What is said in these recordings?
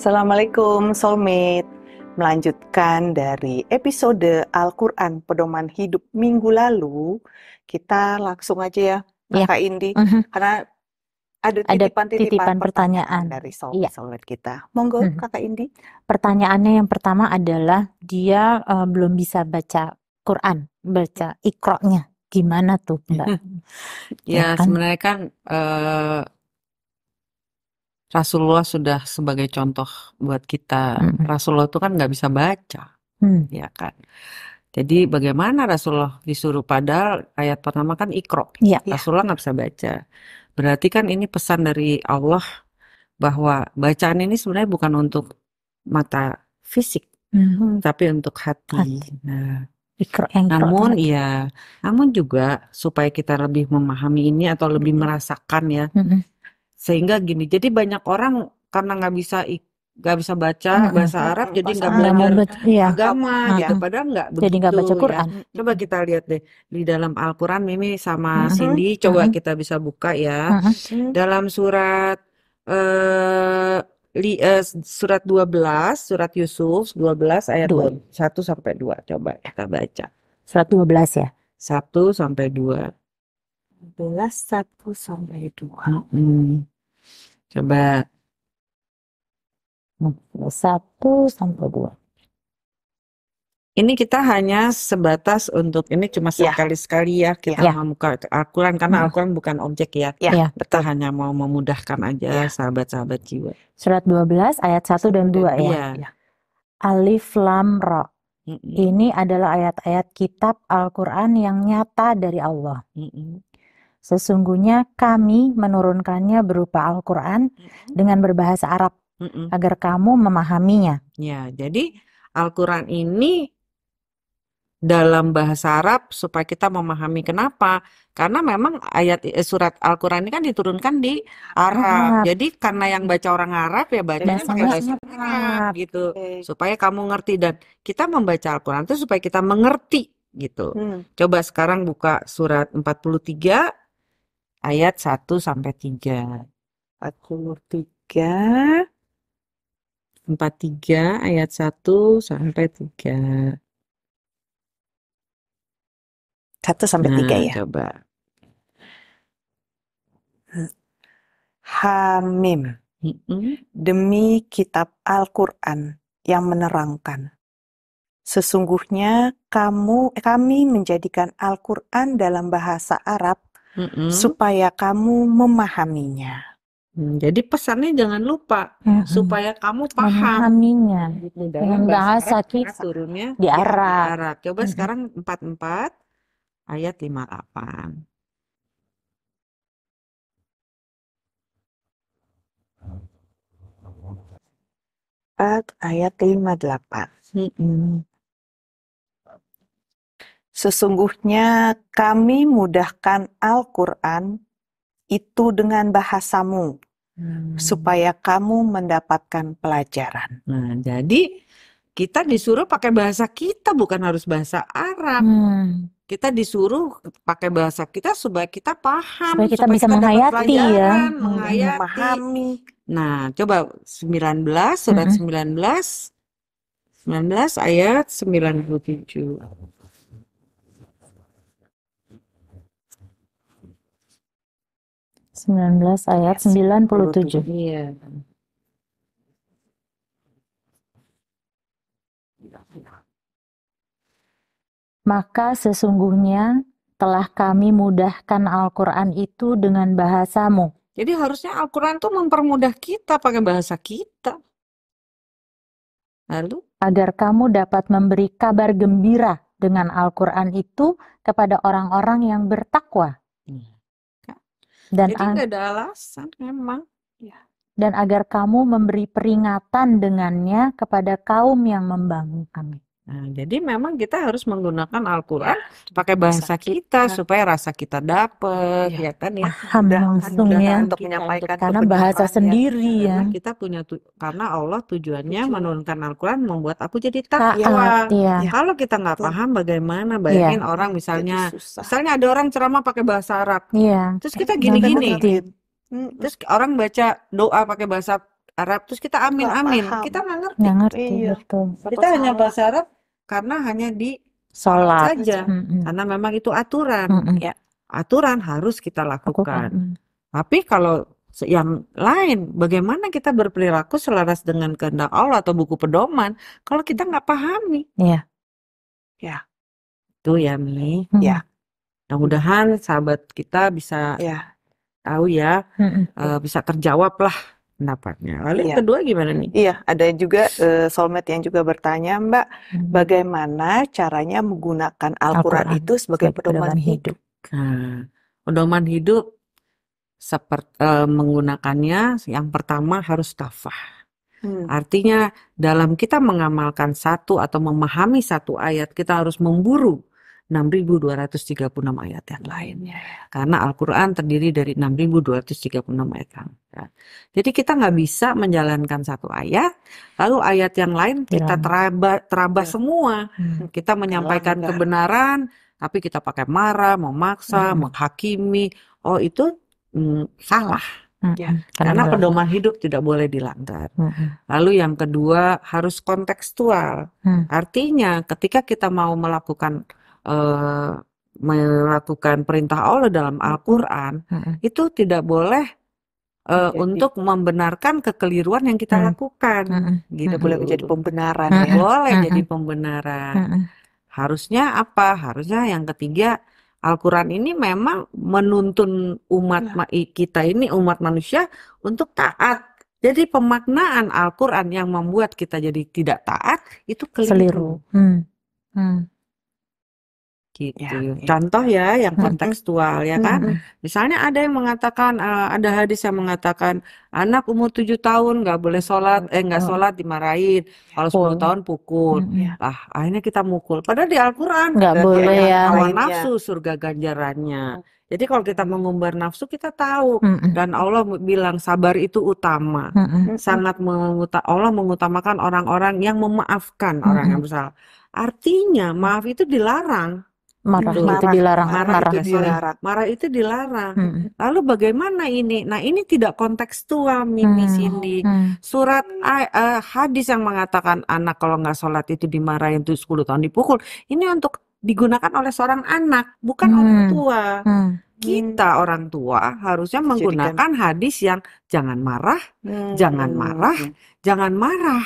Assalamualaikum soulmate. Melanjutkan dari episode Al-Qur'an Pedoman Hidup minggu lalu, kita langsung aja ya iya. Kakak ya. Indi mm -hmm. karena ada titipan-titipan titipan pertanyaan, pertanyaan dari soul ya. soulmate kita. Monggo mm -hmm. Kakak Indi. Pertanyaannya yang pertama adalah dia uh, belum bisa baca Quran, baca ikroknya, Gimana tuh, Mbak? ya, ya kan? sebenarnya kan uh, Rasulullah sudah sebagai contoh buat kita. Hmm. Rasulullah itu kan nggak bisa baca, hmm. ya kan. Jadi bagaimana Rasulullah disuruh padahal ayat pertama kan ikro, ya, iya. Rasulullah nggak ya. bisa baca. Berarti kan ini pesan dari Allah bahwa bacaan ini sebenarnya bukan untuk mata fisik, hmm. tapi untuk hati. hati. Nah, ikro, namun ikro. ya, namun juga supaya kita lebih memahami ini atau lebih hmm. merasakan ya. Hmm sehingga gini, jadi banyak orang karena nggak bisa nggak bisa baca mm -hmm. bahasa Arab bahasa jadi nggak belajar ya. agama mm -hmm. ya padahal nggak jadi nggak baca ya. Quran ya. coba kita lihat deh di dalam Al-Quran Mimi sama mm -hmm. Cindy coba mm -hmm. kita bisa buka ya mm -hmm. dalam surat eh, li, eh, surat 12 surat Yusuf 12 ayat 2. 1 sampai 2 coba kita baca surat 12 ya 1 sampai 2 12 1 sampai 2 -hmm. Coba. Satu sampai dua. Ini kita hanya sebatas untuk ini cuma sekali-sekali ya. ya kita Ya. membuka al karena Mhm. al bukan objek ya. Ya, Kita hanya mau memudahkan aja ya. sahabat-sahabat jiwa. Surat 12 ayat 1 dan 2 ya. ya. Alif Lam Ra. Mm-mm, Ini adalah ayat-ayat kitab Alquran yang nyata dari Allah. mm-mm. Sesungguhnya kami menurunkannya berupa Al-Quran mm-hmm. dengan berbahasa Arab mm-hmm. agar kamu memahaminya. Ya, jadi Al-Quran ini dalam bahasa Arab supaya kita memahami kenapa karena memang ayat eh, surat Al-Quran ini kan diturunkan di Arab. Arab jadi karena yang baca orang Arab ya bacanya bahasa Arab, Arab gitu okay. supaya kamu ngerti dan kita membaca Al-Quran itu supaya kita mengerti gitu hmm. coba sekarang buka surat 43 ayat 1 sampai 3. 43 43 ayat 1 sampai 3. 1 sampai nah, 3 ya. Coba. Hamim. Demi kitab Al-Qur'an yang menerangkan. Sesungguhnya kamu eh, kami menjadikan Al-Qur'an dalam bahasa Arab Mm-mm. supaya kamu memahaminya. Hmm, jadi pesannya jangan lupa mm-hmm. supaya kamu paham memahaminya gitu, dalam bahasa, kan kita turunnya di Arab. Ya, di Arab. Coba mm-hmm. sekarang 44 ayat 58. ayat 58. Mm -hmm. Sesungguhnya kami mudahkan Al-Quran itu dengan bahasamu, hmm. supaya kamu mendapatkan pelajaran. Nah, jadi kita disuruh pakai bahasa kita, bukan harus bahasa Arab. Hmm. Kita disuruh pakai bahasa kita supaya kita paham, supaya kita supaya bisa kita menghayati ya, hmm, menghayati. memahami. Nah, coba 19, surat hmm. 19, 19 ayat 97. 19 ayat 97. Iya. Maka sesungguhnya telah kami mudahkan Al-Quran itu dengan bahasamu. Jadi harusnya Al-Quran itu mempermudah kita pakai bahasa kita. Lalu? Agar kamu dapat memberi kabar gembira dengan Al-Quran itu kepada orang-orang yang bertakwa. Hmm. Dan Jadi nggak ada alasan memang. Ya. Dan agar kamu memberi peringatan dengannya kepada kaum yang membangun kami. Nah, jadi memang kita harus menggunakan Al-Qur'an ya, pakai bahasa kita, kita supaya rasa kita dapat ya, ya kan ya. Paham langsung ya untuk menyampaikan karena bahasa sendiri ya. Karena kita punya tu karena Allah tujuannya Tujuan. menurunkan Al-Qur'an membuat aku jadi takwa. Ya. Kalau kita nggak paham bagaimana iya. bayangin ya. orang misalnya misalnya ada orang ceramah pakai bahasa Arab. Iya. Terus kita iya, gini-gini. Hmm, terus orang baca doa pakai bahasa Arab terus kita amin amin kita nggak ngerti, ngerti iya. kita hanya bahasa Arab karena hanya di sholat saja mm -hmm. karena memang itu aturan mm -hmm. ya aturan harus kita lakukan mm tapi kalau yang lain bagaimana kita berperilaku selaras dengan kehendak Allah atau buku pedoman kalau kita nggak pahami ya ya itu ya Mi mm -hmm. ya mudah-mudahan sahabat kita bisa ya. tahu ya mm -hmm. Uh, bisa terjawab lah pendapatnya. Lalu yang iya. kedua gimana nih? Iya, ada juga uh, soulmate yang juga bertanya, Mbak, hmm. bagaimana caranya menggunakan Al-Qur'an Al itu sebagai, pedoman, pedoman hidup? hidup. Nah, pedoman hidup seperti uh, eh, menggunakannya yang pertama harus tafah. Hmm. Artinya dalam kita mengamalkan satu atau memahami satu ayat, kita harus memburu 6.236 ayat yang lainnya, Karena Al-Quran terdiri dari 6.236 ayat. Ya. Jadi kita nggak bisa menjalankan satu ayat, lalu ayat yang lain kita iya. teraba, teraba iya. semua. Hmm. Kita menyampaikan kebenaran, tapi kita pakai marah, memaksa, hmm. menghakimi. Oh itu mm, salah. Ya. Karena, Karena pedoman hidup tidak boleh dilanggar. Hmm. Lalu yang kedua harus kontekstual. Hmm. Artinya ketika kita mau melakukan Eh, melakukan perintah Allah dalam Al-Quran hmm. itu tidak boleh uh, eh, jadi. untuk membenarkan kekeliruan yang kita hmm. lakukan hmm. gitu hmm. boleh menjadi pembenaran hmm. boleh hmm. jadi pembenaran hmm. harusnya apa harusnya yang ketiga Al-Quran ini memang menuntun umat hmm. kita ini umat manusia untuk taat jadi pemaknaan Al-Quran yang membuat kita jadi tidak taat itu keliru. Seliru. Hmm. Hmm. Gitu. Ya, ya. Contoh ya yang kontekstual ya kan. Misalnya ada yang mengatakan, uh, ada hadis yang mengatakan, "Anak umur 7 tahun nggak boleh sholat eh, nggak oh. sholat dimarahin, kalau 10 tahun pukul." Ya. Lah, akhirnya kita mukul. Padahal di Al-Quran Nggak boleh ya. hawa nafsu surga ganjarannya. Oh. Jadi kalau kita mengumbar nafsu kita tahu dan Allah bilang sabar itu utama. Mm Sangat menguta Allah mengutamakan orang-orang yang memaafkan orang yang bersalah. Artinya maaf itu dilarang marah, gitu. Gitu, marah itu dilarang marah, marah itu dilarang marah itu dilarang hmm. lalu bagaimana ini nah ini tidak kontekstual mimi hmm. sini hmm. surat uh, hadis yang mengatakan anak kalau nggak sholat itu dimarahin tuh 10 tahun dipukul ini untuk digunakan oleh seorang anak bukan hmm. Hmm. hmm. orang tua hmm. kita orang tua harusnya menggunakan hadis yang jangan marah hmm. jangan marah hmm. jangan marah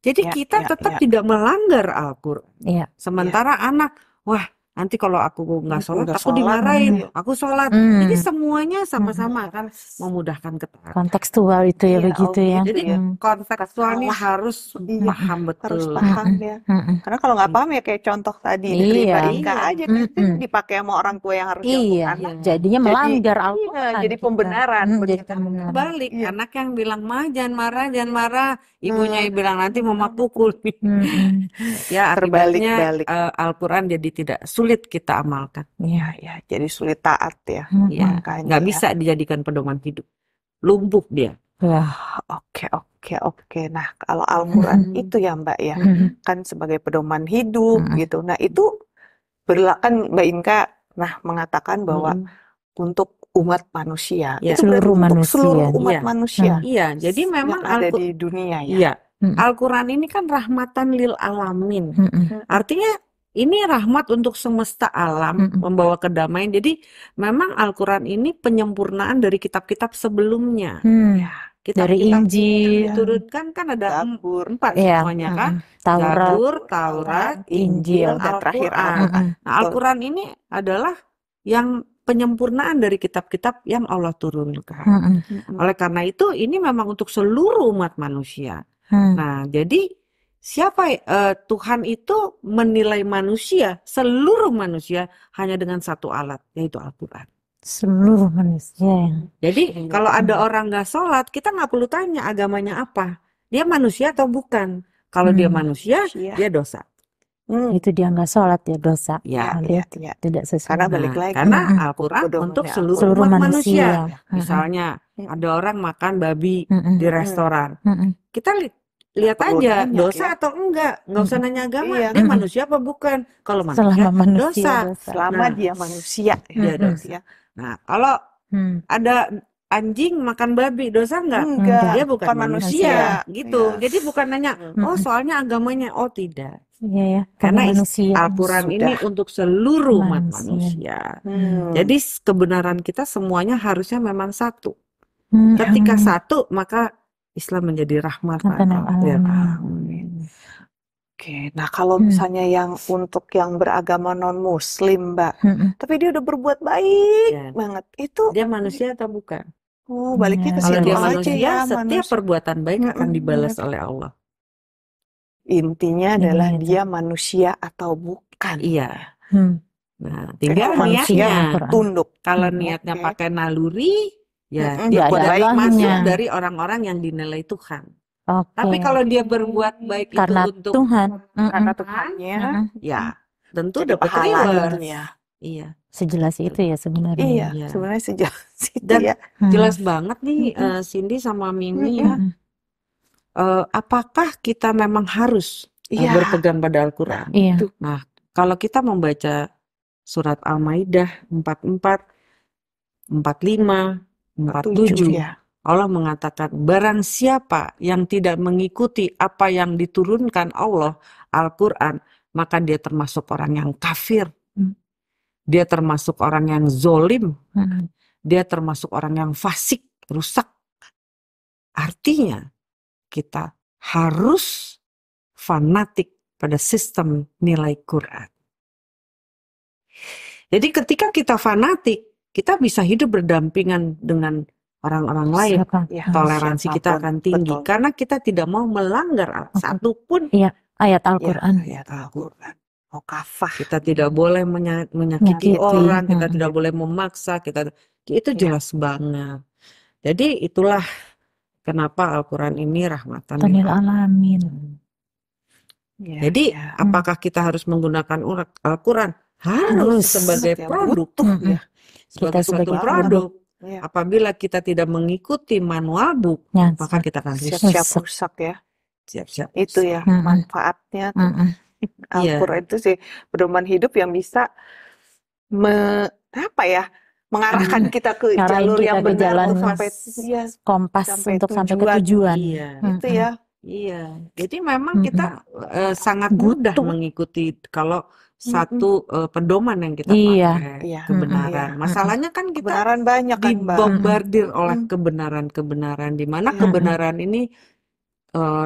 jadi ya, kita ya, tetap ya. tidak melanggar Al-Qur'an ya, sementara ya. anak wah nanti kalau aku nggak sholat aku dimarahin ya. aku sholat hmm. jadi semuanya sama-sama hmm. kan memudahkan ketaatan kontekstual itu ya, ya begitu okay. ya jadi hmm. kontekstual ini iya. harus iya, paham betul harus paham ya hmm, hmm, hmm. karena kalau nggak paham ya kayak contoh tadi iya. diterima Ika iya. aja kan hmm. dipakai sama orang tua yang harus iya. anak iya. jadinya melanggar jadi, al iya, jadi pembenaran hmm, jadi pembenaran balik iya. anak yang bilang mah jangan marah jangan marah ibunya hmm. bilang nanti mama pukul hmm. ya terbaliknya eh, alquran uh, al jadi tidak sulit sulit kita amalkan. Iya, ya, jadi sulit taat ya. Hmm. Ya, nggak bisa dijadikan pedoman hidup. Lumpuh dia. Wah, oke, okay, oke, okay, oke. Okay. Nah, kalau Al-Quran hmm. itu ya Mbak ya, hmm. kan sebagai pedoman hidup hmm. gitu. Nah, itu berlakan Mbak Inka nah mengatakan bahwa hmm. untuk umat manusia, ya. itu seluruh manusia. Untuk seluruh iya. umat ya. manusia. Iya, jadi memang ada di dunia ya. Iya. Hmm. Al-Quran ini kan rahmatan lil alamin. Hmm. Artinya ini rahmat untuk semesta alam mm -hmm. membawa kedamaian. Jadi memang Al-Qur'an ini penyempurnaan dari kitab-kitab sebelumnya. Hmm. kitab, ya, -kitab dari Injil diturunkan kan ada Zabur, empat ya. semuanya mm -hmm. kan. Taurat, Zabur, Taurat, Injil, dan terakhir Al-Qur'an. Nah, Al-Qur'an ini adalah yang penyempurnaan dari kitab-kitab yang Allah turunkan. Mm -hmm. Oleh karena itu ini memang untuk seluruh umat manusia. Hmm. Nah, jadi siapa uh, Tuhan itu menilai manusia seluruh manusia hanya dengan satu alat yaitu Al-Quran seluruh manusia jadi ya. kalau ada orang nggak sholat kita nggak perlu tanya agamanya apa dia manusia atau bukan kalau hmm. dia manusia ya. dia dosa Hmm. Itu dia nggak sholat ya dosa. Ya, nah, ya, gitu. ya. tidak sesuai. Karena nah, balik lagi. Karena hmm, Al-Quran untuk seluruh, seluruh manusia. manusia. Hmm. Misalnya ya. ada orang makan babi hmm. di restoran. Hmm. Kita lihat aja nanya, dosa ya? atau enggak nggak usah nanya agama iya. dia manusia apa bukan kalau manusia, selama manusia dosa. dosa selama nah, dia manusia dia dosa. dosa ya. nah kalau hmm. ada anjing makan babi dosa enggak, enggak. dia bukan, bukan manusia, manusia gitu iya. jadi bukan nanya oh soalnya agamanya oh tidak Iya ya, karena, karena al ini untuk seluruh umat manusia. manusia. Hmm. Jadi kebenaran kita semuanya harusnya memang satu. Hmm. Ketika hmm. satu maka Islam menjadi rahmat Tentang ya, alamin. Oke, nah kalau hmm. misalnya yang untuk yang beragama non Muslim, Mbak, hmm. tapi dia udah berbuat baik ya. banget, itu dia manusia atau bukan? Oh, baliknya ke iya. situ aja manusia, ya. Setiap manusia. perbuatan baik akan hmm. dibalas hmm. oleh Allah. Intinya iya, adalah hmm. dia manusia atau bukan. Iya. Hmm. Nah, tinggal niatnya tunduk. Kalau hmm. niatnya okay. pakai naluri, Ya, dia ada dari masuk dari orang-orang yang dinilai Tuhan. Okay. Tapi kalau dia berbuat baik karena itu untuk Tuhan, mm karena Tuhannya, mm ya tentu dapat reward. Iya. Sejelas itu ya sebenarnya. Iya, iya ya. sebenarnya sejelas itu Dan ya. Jelas banget nih hmm uh, Cindy sama Mimi hmm ya. Uh, apakah kita memang harus yeah. uh, iya. berpegang pada Al-Qur'an? Iya. Yeah. Nah, kalau kita membaca surat Al-Maidah empat empat empat lima 47. Ya. Allah mengatakan barang siapa yang tidak mengikuti apa yang diturunkan Allah Al-Qur'an, maka dia termasuk orang yang kafir. Hmm. Dia termasuk orang yang zolim. Hmm. Dia termasuk orang yang fasik, rusak. Artinya kita harus fanatik pada sistem nilai Quran. Jadi ketika kita fanatik kita bisa hidup berdampingan dengan orang-orang lain. Ya, Toleransi siapapun. kita akan tinggi Betul. karena kita tidak mau melanggar satu pun iya, ya, ayat Al-Qur'an. Ya, ayat Al-Qur'an. Oh, kafah. Kita tidak boleh menya menyakiti ya, orang, kita hmm. tidak boleh memaksa, kita itu iya. jelas ya. banget. Jadi itulah kenapa Al-Qur'an ini rahmatan lil alamin. Ya, Jadi ya. Hmm. apakah kita harus menggunakan Al-Qur'an? Harus, harus sebagai produk hmm, hmm. ya sebagai kita suatu produk. Ya. Apabila kita tidak mengikuti manual book, ya. maka kita akan siap-siap rusak ya. Siap-siap. Itu ya mm-hmm. manfaatnya mm-hmm. Al-Qur'an yeah. itu sih pedoman hidup yang bisa me, apa ya? mengarahkan hmm. kita ke Ngarahin jalur kita yang benar jalan sampai ya, kompas sampai untuk tujuan. sampai ke tujuan. Iya. Hmm. Itu ya. Iya. Jadi memang hmm. kita uh, sangat mudah mengikuti kalau satu mm uh, pedoman yang kita iya. pakai iya. kebenaran. Iya. Masalahnya kan kita kebenaran banyak kan, dibombardir mm-hmm. oleh kebenaran-kebenaran di mana mm kebenaran ini uh,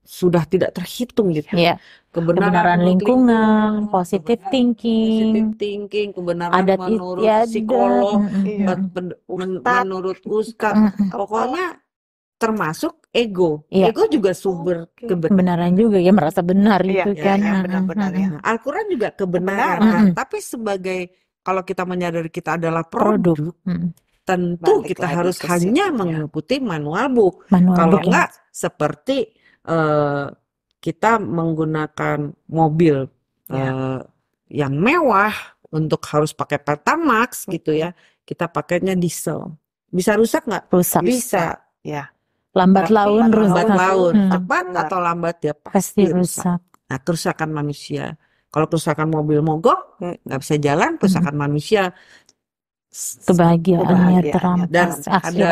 sudah tidak terhitung gitu. Yeah. Kebenaran, kebenaran lingkungan, lingkungan positive kebenaran, thinking, positive thinking, kebenaran adat menurut istiadat, ya, psikolog, iya. men- menurut ustaz, pokoknya termasuk ego. Ya. Ego juga sumber okay. kebenaran juga ya merasa benar iya, itu ya, kan. Ya, benar-benar ya. Al-Qur'an juga kebenaran, kebenaran. tapi sebagai kalau kita menyadari kita adalah produk, produk. Hmm. tentu Balik kita harus hanya iya. mengikuti manual book. Manual kalau book, enggak ya. seperti uh, kita menggunakan mobil uh, yang mewah untuk harus pakai Pertamax gitu ya. Kita pakainya diesel. Bisa rusak nggak? Rusak. Bisa. Ya lambat laun rusak. Lambat laun, hmm. cepat atau lambat ya pasti, pasti rusak. rusak. Nah, kerusakan manusia. Kalau kerusakan mobil mogok, eh, nggak bisa jalan, hmm. kerusakan hmm. manusia kebahagiaan, dan ada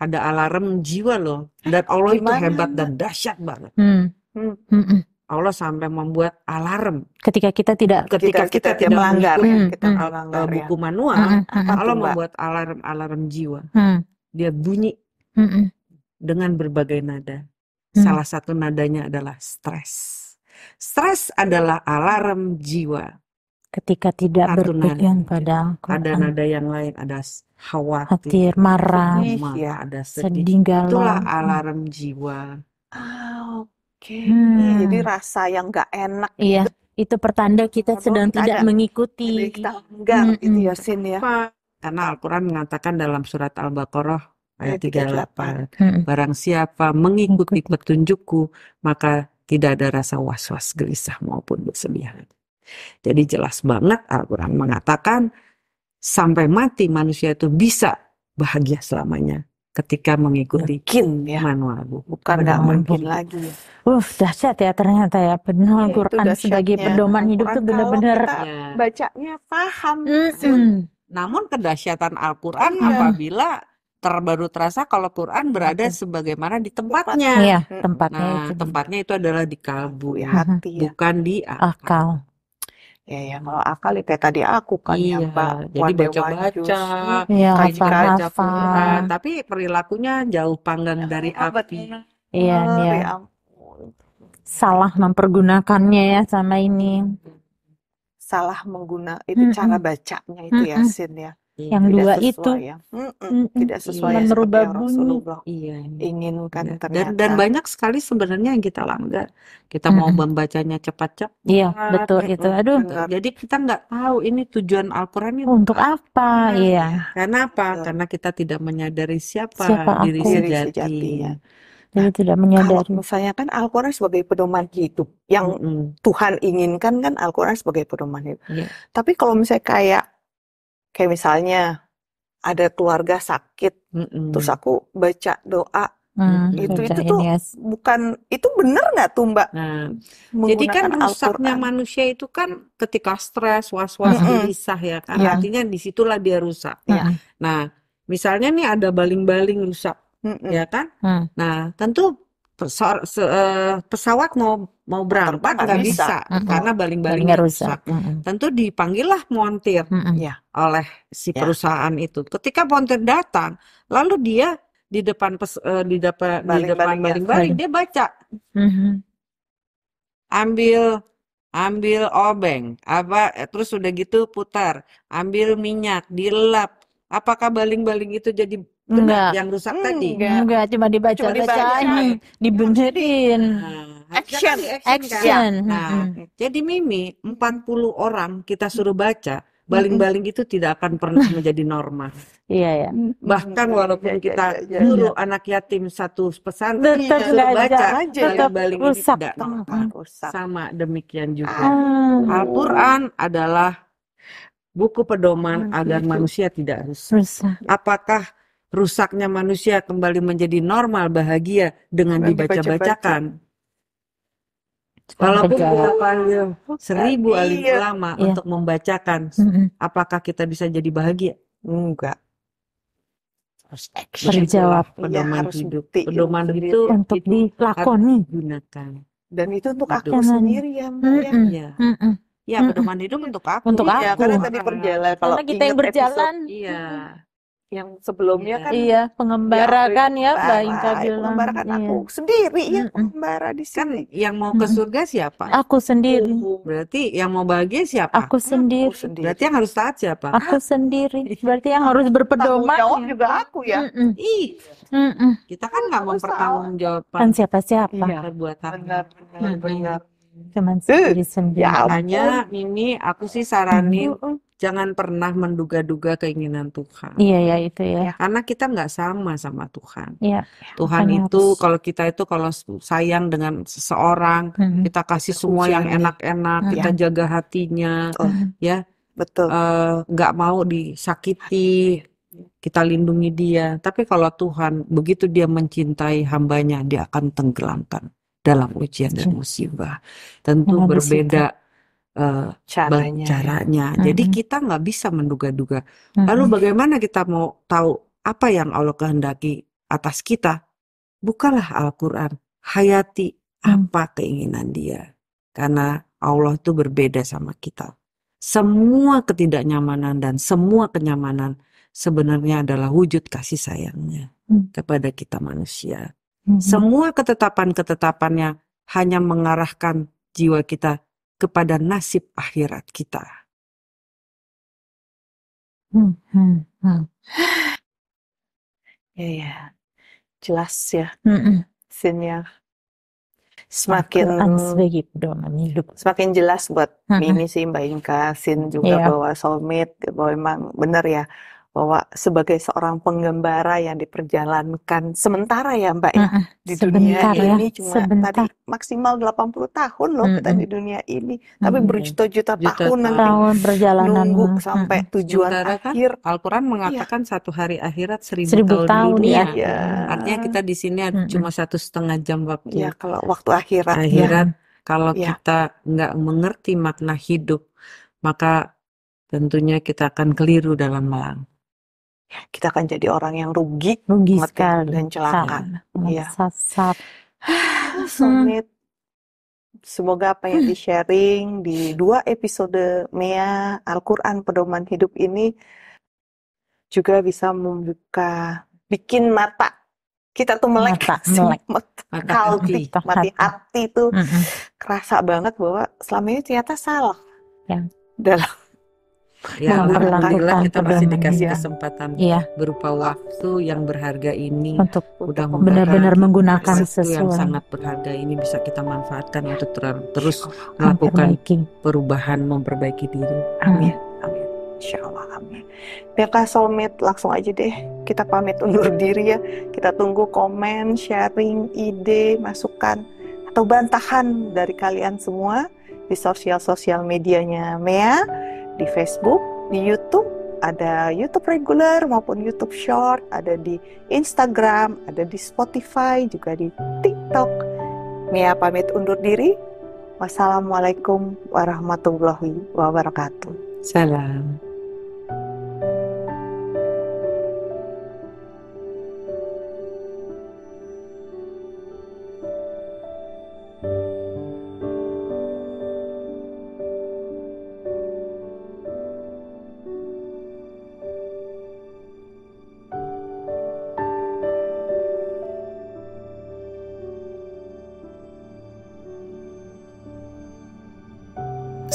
ada alarm jiwa loh. Dan Allah Gimana? itu hebat dan dahsyat banget. Hmm. Hmm. Hmm. Allah sampai membuat alarm ketika kita tidak ketika, ketika kita, kita tidak melanggar hmm. kita hmm. Eh, ya. buku manual, hmm. hmm, hmm. Allah membuat alarm-alarm jiwa. Hmm. Dia bunyi. Hmm dengan berbagai nada. Hmm. Salah satu nadanya adalah stres. Stres adalah alarm jiwa. Ketika tidak berpikir pada Al-Quran. Ada nada yang lain, ada khawatir, Hatir, marah, rumah, ya, ada sedih. sedih Itulah hmm. alarm jiwa. Ah, oke. Okay. Hmm. Nah, jadi rasa yang nggak enak. Iya, Itu, itu pertanda kita Karena sedang kita tidak ada, mengikuti. Kita enggak, mm -mm. gitu ya, hmm, hmm. Sin ya. Karena Al-Quran mengatakan dalam surat Al-Baqarah, ayat 38. Hmm. Barang siapa mengikuti petunjukku, maka tidak ada rasa was-was, gelisah maupun bersebihan. Jadi jelas banget Al-Quran mengatakan sampai mati manusia itu bisa bahagia selamanya ketika mengikuti mungkin ya manual bu bukan nggak mungkin lagi ya. uh dahsyat ya ternyata ya benar ya, Quran sebagai pedoman hidup itu benar-benar ya. bacanya paham mm -hmm. namun kedahsyatan Al-Quran -hmm. apabila terbaru terasa kalau Quran berada sebagaimana di tempatnya. Iya, tempatnya. Nah, itu. tempatnya itu adalah di kalbu ya, hati, ya. bukan di akal. akal. Ya, ya kalau akal itu ya tadi aku kan ya, iya, ya, Pak. Jadi baca-baca, iya, kaji tapi perilakunya jauh panggang ya, dari api. Iya, oh, iya. Ya Salah mempergunakannya ya sama ini. Salah menggunakan itu -hmm. cara bacanya itu mm -hmm. ya Sin ya yang tidak dua sesuai, itu ya. tidak sesuai iya. ya, iya, yang merubah yang iya, iya. inginkan dan, dan banyak sekali sebenarnya yang kita langgar kita mm. mau membacanya cepat-cepat iya betul itu aduh jadi kita nggak tahu ini tujuan Al-Quran ini untuk apa, apa? Iya. iya karena apa betul. karena kita tidak menyadari siapa, siapa diri sejati, sejati ya. Jadi nah, tidak menyadari. Kalau misalnya kan Al-Quran sebagai pedoman hidup, yang mm -hmm. Tuhan inginkan kan Al-Quran sebagai pedoman hidup. Yeah. Tapi kalau misalnya kayak kayak misalnya ada keluarga sakit mm terus aku baca doa Hmm, hmm itu itu tuh yes. Ya, bukan itu benar nggak tuh mbak? Nah, jadi kan rusaknya manusia itu kan ketika stres, was-was, gelisah ya kan. Yeah. Artinya disitulah dia rusak. Yeah. Nah, misalnya nih ada baling-baling rusak, mm -hmm. ya kan? Mm. Nah, tentu pesawat, se, eh, pesawat mau mau berangkat nggak bisa, bisa uh -huh. karena baling baling rusak. Uh -huh. Tentu dipanggillah montir uh -huh. ya oleh si yeah. perusahaan itu. Ketika montir datang, lalu dia di depan pes, uh, di depan baling, di depan baling-baling dia baca. Uh mm-hmm. -huh. Ambil ambil obeng, apa eh, terus udah gitu putar, ambil minyak, dilap. Apakah baling-baling itu jadi enggak. yang rusak hmm, tadi. Enggak, cuma dibaca, cuma bacain, hmm, dibenerin. Nah, kan action, action. action. Kan? Nah, mm-hmm. jadi Mimi, 40 orang kita hmm. suruh baca, baling-baling itu tidak akan pernah menjadi norma. Iya ya. Bahkan iya, walaupun iya, kita iya, guru anak yatim satu pesan tetap suruh baca baling-baling ini tidak rusak. Sama demikian juga. Ah. Al-Qur'an adalah buku pedoman agar manusia tidak rusak. Apakah rusaknya manusia kembali menjadi normal bahagia dengan dibaca-bacakan. Walaupun berapa seribu iya. alif lama iya. untuk membacakan, apakah kita bisa jadi bahagia? Enggak. Harus Terjawab. Iya, pedoman ya, hidup. Bukti, pedoman ya, itu untuk itu dilakoni. Gunakan. Dan itu untuk aku sendiri ya, Ya. Mm Ya, pedoman hidup untuk aku. Untuk ya, aku. Karena tadi berjalan. karena kita yang berjalan. Episode, iya yang sebelumnya iya. kan iya pengembara ya, kan ya Mbak Inka bilang pengembara kan iya. aku sendiri ya pengembara di kan sini kan yang mau ke surga siapa aku sendiri oh. berarti yang mau bahagia siapa aku hmm, sendiri, aku sendiri. berarti yang harus taat siapa aku sendiri iya. berarti yang harus berpedoman jawab ya. juga aku ya Mm-mm. Ih. Iya. Mm-mm. kita kan nggak mau mempertanggungjawabkan kan siapa siapa iya. perbuatan benar benar, benar. benar. cuman sendiri eh, ya sendiri ya, makanya Mimi aku sih saranin mm -hmm jangan pernah menduga-duga keinginan Tuhan. Iya ya itu ya. ya karena kita nggak sama sama Tuhan. Iya. Tuhan itu harus... kalau kita itu kalau sayang dengan seseorang, hmm. kita kasih semua yang iya. enak-enak, kita hmm. jaga hatinya, oh. ya. Betul. Eh, nggak uh, mau disakiti, kita lindungi dia. Tapi kalau Tuhan begitu dia mencintai hambanya, dia akan tenggelamkan dalam ujian dan iya. musibah. Tentu berbeda uh, caranya. Ya. caranya. -hmm. Jadi kita nggak bisa menduga-duga. -hmm. Lalu bagaimana kita mau tahu apa yang Allah kehendaki atas kita? Bukalah Al-Quran, hayati mm. apa keinginan dia. Karena Allah itu berbeda sama kita. Semua ketidaknyamanan dan semua kenyamanan sebenarnya adalah wujud kasih sayangnya mm. kepada kita manusia. -hmm. Semua ketetapan-ketetapannya hanya mengarahkan jiwa kita kepada nasib akhirat kita. Hmm, hmm, hmm. ya, ya, jelas ya, mm semakin semakin jelas buat Mimi sih Mbak Inka, Sin juga iya. bawa bahwa soulmate bahwa emang benar ya bahwa sebagai seorang pengembara yang diperjalankan sementara ya Mbak ya uh, di dunia ya, ini cuma sebentar. tadi maksimal 80 tahun loh uh, kita di dunia ini uh, tapi berjuta-juta tahun, nanti tahun perjalanan nunggu sampai tujuan kan akhir kan, Al-Quran iya. mengatakan iya. satu hari akhirat seribu, seribu tahun, tahun dunia ya. ya. Iya. artinya kita di sini cuma satu setengah jam waktu ya kalau waktu akhirat iya. akhirat ya. kalau ya. kita nggak mengerti makna hidup maka tentunya kita akan keliru dalam kita akan jadi orang yang rugi, rugi sekali dan celaka. Iya. Hmm. Semoga apa yang di-sharing di dua episode Mea Al-Quran Pedoman Hidup ini juga bisa membuka, bikin mata kita tuh melek, mata, melek. mata, kalbi, mati hati itu kerasa banget bahwa selama ini ternyata salah ya. dalam Ya, alhamdulillah kita masih dikasih ya. kesempatan ya. berupa waktu yang berharga ini untuk benar-benar menggunakan sesuatu yang sangat berharga ini bisa kita manfaatkan untuk ter terus melakukan perubahan memperbaiki diri. Amin. Ya. Amin. Insya Allah amin. Ya, soulmate langsung aja deh kita pamit undur iya. diri ya. Kita tunggu komen, sharing, ide, masukan atau bantahan dari kalian semua di sosial-sosial medianya Mea di Facebook, di YouTube, ada YouTube regular maupun YouTube Short, ada di Instagram, ada di Spotify, juga di TikTok. Mia pamit undur diri. Wassalamualaikum warahmatullahi wabarakatuh. Salam.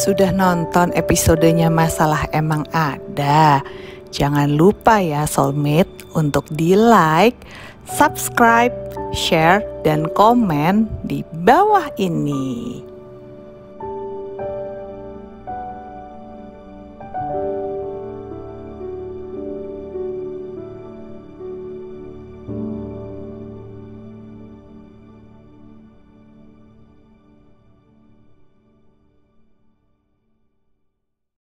sudah nonton episodenya Masalah Emang Ada. Jangan lupa ya soulmate untuk di like, subscribe, share, dan komen di bawah ini.